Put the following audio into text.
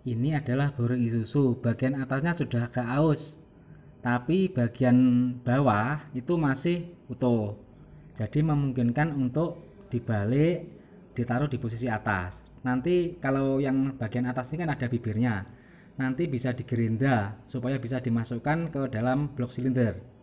Ini adalah burung isusu. Bagian atasnya sudah agak aus, tapi bagian bawah itu masih utuh. Jadi memungkinkan untuk dibalik, ditaruh di posisi atas. Nanti kalau yang bagian atas ini kan ada bibirnya. Nanti bisa digerinda supaya bisa dimasukkan ke dalam blok silinder.